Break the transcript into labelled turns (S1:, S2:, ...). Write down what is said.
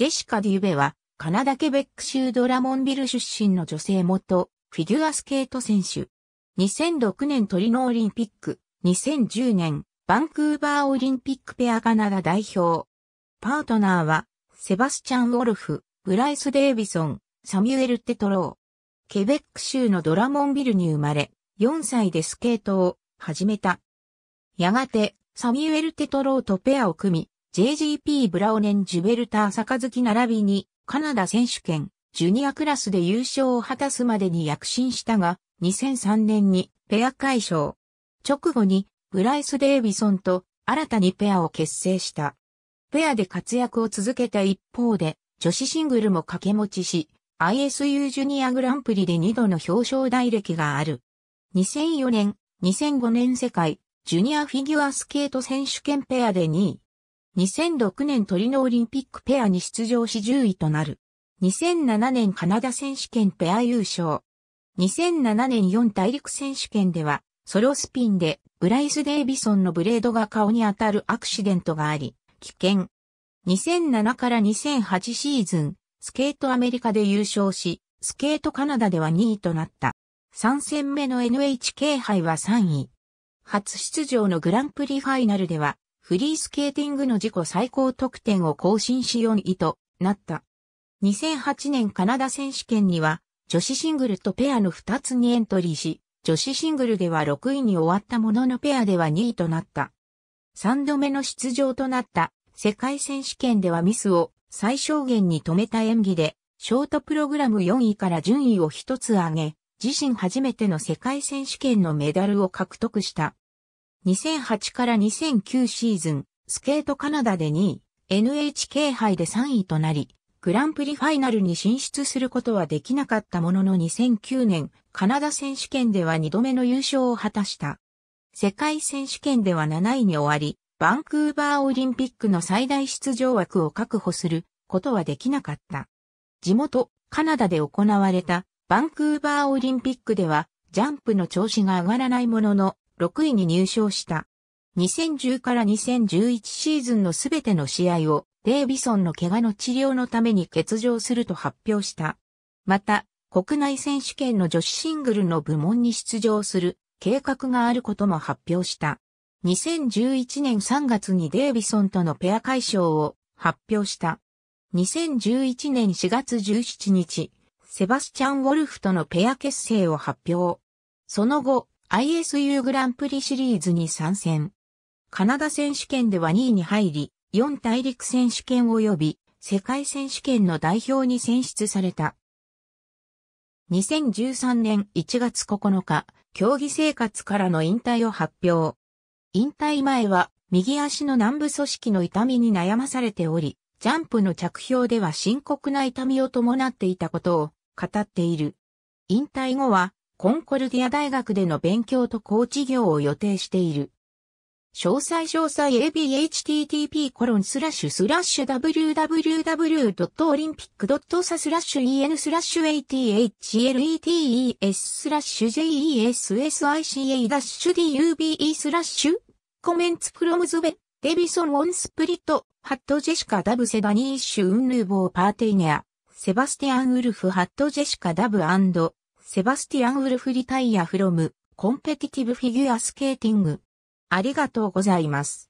S1: ジェシカ・デュベは、カナダ・ケベック州ドラモンビル出身の女性元、フィギュアスケート選手。2006年トリノオリンピック、2010年、バンクーバーオリンピックペアカナダ代表。パートナーは、セバスチャン・ウォルフ、ブライス・デイビソン、サミュエル・テトロー。ケベック州のドラモンビルに生まれ、4歳でスケートを始めた。やがて、サミュエル・テトローとペアを組み、JGP ブラオネン・ジュベルター月並びにカナダ選手権、ジュニアクラスで優勝を果たすまでに躍進したが、2003年にペア解消。直後にブライス・デイビソンと新たにペアを結成した。ペアで活躍を続けた一方で、女子シングルも掛け持ちし、ISU ジュニアグランプリで2度の表彰台歴がある。2004年、2005年世界、ジュニアフィギュアスケート選手権ペアで2位。2006年トリノオリンピックペアに出場し10位となる。2007年カナダ選手権ペア優勝。2007年4大陸選手権では、ソロスピンでブライス・デイビソンのブレードが顔に当たるアクシデントがあり、危険。2007から2008シーズン、スケートアメリカで優勝し、スケートカナダでは2位となった。3戦目の NHK 杯は3位。初出場のグランプリファイナルでは、フリースケーティングの自己最高得点を更新し4位となった。2008年カナダ選手権には、女子シングルとペアの2つにエントリーし、女子シングルでは6位に終わったもののペアでは2位となった。3度目の出場となった世界選手権ではミスを最小限に止めた演技で、ショートプログラム4位から順位を1つ上げ、自身初めての世界選手権のメダルを獲得した。2008から2009シーズン、スケートカナダで2位、NHK 杯で3位となり、グランプリファイナルに進出することはできなかったものの2009年、カナダ選手権では2度目の優勝を果たした。世界選手権では7位に終わり、バンクーバーオリンピックの最大出場枠を確保することはできなかった。地元、カナダで行われたバンクーバーオリンピックでは、ジャンプの調子が上がらないものの、6位に入賞した。2010から2011シーズンのすべての試合をデイビソンの怪我の治療のために欠場すると発表した。また、国内選手権の女子シングルの部門に出場する計画があることも発表した。2011年3月にデイビソンとのペア解消を発表した。2011年4月17日、セバスチャン・ウォルフとのペア結成を発表。その後、ISU グランプリシリーズに参戦。カナダ選手権では2位に入り、4大陸選手権及び世界選手権の代表に選出された。2013年1月9日、競技生活からの引退を発表。引退前は右足の南部組織の痛みに悩まされており、ジャンプの着氷では深刻な痛みを伴っていたことを語っている。引退後はコンコルディア大学での勉強と講知業を予定している。詳細詳細 abhttp コロンスラッシュスラッシュ www.olympic.sa スラッシュ en スラッシュ athletes スラッシュ jessica-dube スラッシュコメンツプロムズベデビソンオンスプリットハットジェシカダブセバニーシュウンヌーボーパーテイネアセバスティアンウルフハットジェシカダブアンド、セバスティアン・ウルフ・リタイア・フロム、コンペティティブ・フィギュア・スケーティング。ありがとうございます。